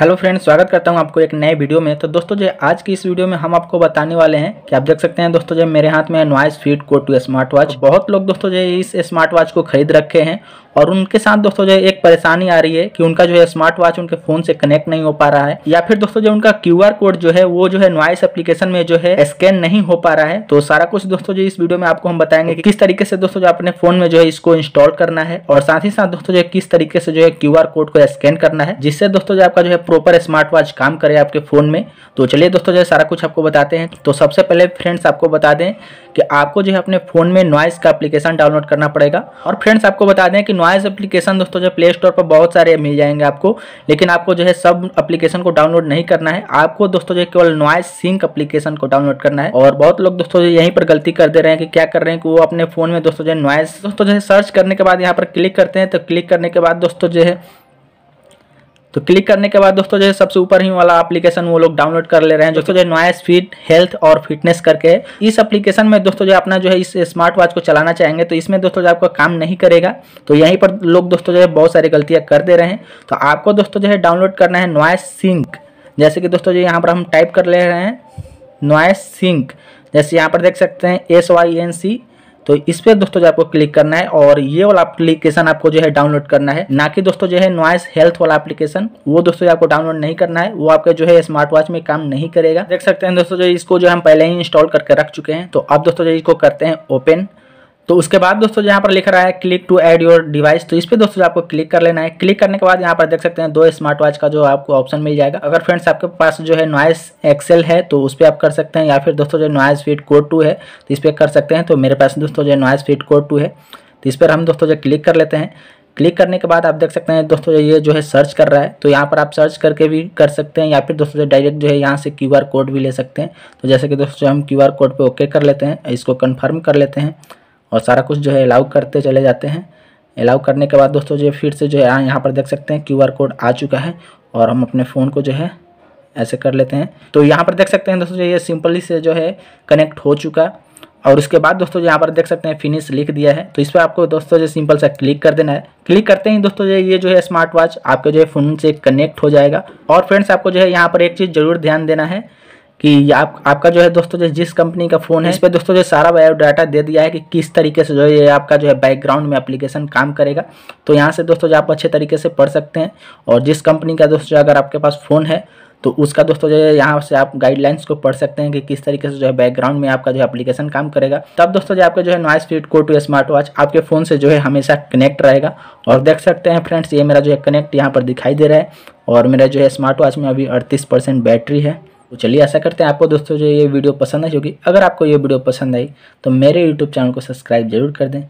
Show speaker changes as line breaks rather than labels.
hello friends स्वागत करता हूं आपको एक नए वीडियो में तो दोस्तों जो आज की इस वीडियो में हम आपको बताने वाले हैं कि आप देख सकते हैं दोस्तों जो मेरे हाथ में है Noise Fit Core two smart watch बहुत लोग दोस्तों जो इस स्मार्ट वॉच को खरीद रखे हैं और उनके साथ दोस्तों जो एक परेशानी आ रही है कि उनका जो है स्मार्ट वॉच उनके फोन से कनेक्ट नहीं हो पा रहा है या फिर दोस्तों जो उनका क्यू कोड जो है वो जो है नॉइस एप्लीकेशन में जो है स्कैन नहीं हो पा रहा है तो सारा कुछ दोस्तों जो इस वीडियो में आपको हम बताएंगे किस तरीके से दोस्तों जो अपने फोन में जो है इसको इंस्टॉल करना है और साथ ही साथ दोस्तों जो किस तरीके से जो है क्यू कोड को स्कैन करना है जिससे दोस्तों जो आपका जो है प्रॉपर स्मार्ट वॉच काम करे आपके फ़ोन में तो चलिए दोस्तों जो सारा कुछ आपको बताते हैं तो सबसे पहले फ्रेंड्स आपको बता दें कि आपको जो है अपने फ़ोन में नॉइज़ का एप्लीकेशन डाउनलोड करना पड़ेगा और फ्रेंड्स आपको बता दें कि नॉइज़ एप्लीकेशन दोस्तों जो प्ले स्टोर पर बहुत सारे मिल जाएंगे आपको लेकिन आपको जो है सब अप्लीकेशन को डाउनलोड नहीं करना है आपको दोस्तों जो केवल नॉइज सिंक अप्लीकेशन को डाउनलोड करना है और बहुत लोग दोस्तों यहीं पर गलती कर दे रहे हैं कि क्या कर रहे हैं कि वो अपने फ़ोन में दोस्तों जो है नॉइज दोस्तों जो है सर्च करने के बाद यहाँ पर क्लिक करते हैं तो क्लिक करने के बाद दोस्तों जो है तो क्लिक करने के बाद दोस्तों जो है सबसे ऊपर ही वाला एप्लीकेशन वो लोग डाउनलोड कर ले रहे हैं दोस्तों जो है नॉइस फिट हेल्थ और फिटनेस करके इस एप्लीकेशन में दोस्तों जो अपना जो है इस स्मार्ट वॉच को चलाना चाहेंगे तो इसमें दोस्तों जो आपका काम नहीं करेगा तो यहीं पर लोग दोस्तों जो है बहुत सारी गलतियाँ कर दे रहे हैं तो आपको दोस्तों जो है डाउनलोड करना है नॉइस सिंक जैसे कि दोस्तों जो यहाँ पर हम टाइप कर ले रहे हैं नॉइस सिंक जैसे यहाँ पर देख सकते हैं एस वाई एन सी तो इस पर दोस्तों जो आपको क्लिक करना है और ये वाला एप्लीकेशन आपको जो है डाउनलोड करना है ना कि दोस्तों जो है नॉइस हेल्थ वाला एप्लीकेशन वो दोस्तों आपको डाउनलोड नहीं करना है वो आपके जो है स्मार्ट वॉच में काम नहीं करेगा देख सकते हैं दोस्तों जो इसको जो हम पहले ही इंस्टॉल करके रख चुके हैं तो अब दोस्तों जो इसको करते हैं ओपन तो उसके बाद दोस्तों यहाँ पर लिख रहा है click to add your device तो इस पर दोस्तों आपको क्लिक कर लेना है क्लिक करने के बाद यहाँ पर देख सकते हैं दो स्मार्ट वॉच का जो आपको ऑप्शन मिल जाएगा अगर फ्रेंड्स आपके पास जो है नॉइस एक्सेल है तो उस पर आप कर सकते हैं या फिर दोस्तों जो नॉइस फीट कोड टू है तो इस पर कर सकते हैं तो मेरे पास दोस्तों जो नॉइस फीट कोड टू है तो इस पर हम दोस्तों जो क्लिक कर लेते हैं क्लिक करने के बाद आप देख सकते हैं दोस्तों ये जो है सर्च कर रहा है तो यहाँ पर आप सर्च करके भी कर सकते हैं या फिर दोस्तों जो डायरेक्ट जो है यहाँ से क्यूआर कोड भी ले सकते हैं तो जैसे कि दोस्तों हम क्यूआर कोड पे ओके कर लेते हैं इसको कंफर्म कर लेते हैं और सारा कुछ जो है अलाउ करते चले जाते हैं अलाउ करने के बाद दोस्तों जो फिर से जो है यहाँ पर देख सकते हैं क्यूआर कोड आ चुका है और हम अपने फ़ोन को जो है ऐसे कर लेते हैं तो यहाँ पर देख सकते हैं दोस्तों ये सिंपली से जो है कनेक्ट हो चुका और उसके बाद दोस्तों यहाँ पर देख सकते हैं फिनिश लिख दिया है तो इस पर आपको दोस्तों जो सिंपल सा क्लिक कर देना है क्लिक करते ही दोस्तों जो ये जो है स्मार्ट वॉच आपके जो है फ़ोन से कनेक्ट हो जाएगा और फ्रेंड्स आपको जो है यहाँ पर एक चीज़ ज़रूर ध्यान देना है कि आप आपका जो है दोस्तों जो जिस कंपनी का फ़ोन है इस पर दोस्तों जो सारा बायोडाटा दे दिया है कि किस तरीके से जो है ये आपका जो है बैकग्राउंड में एप्लीकेशन काम करेगा तो यहाँ से दोस्तों जो आप अच्छे तरीके से पढ़ सकते हैं और जिस कंपनी का दोस्तों अगर आपके पास फ़ोन है तो उसका दोस्तों जो है यहाँ से आप गाइडलाइंस को पढ़ सकते हैं कि किस तरीके से जो है बैकग्राउंड में आपका जो है एप्लीकेशन काम करेगा तब दोस्तों जो आपका जो है Noise Fit Core two smart watch आपके फ़ोन से जो है हमेशा कनेक्ट रहेगा और देख सकते हैं फ्रेंड्स ये मेरा जो है कनेक्ट यहाँ पर दिखाई दे रहा है और मेरा जो है स्मार्ट वॉच में अभी अड़तीस बैटरी है तो चलिए ऐसा करते हैं आपको दोस्तों जो ये वीडियो पसंद आई होगी अगर आपको ये वीडियो पसंद आई तो मेरे यूट्यूब चैनल को सब्सक्राइब जरूर कर दें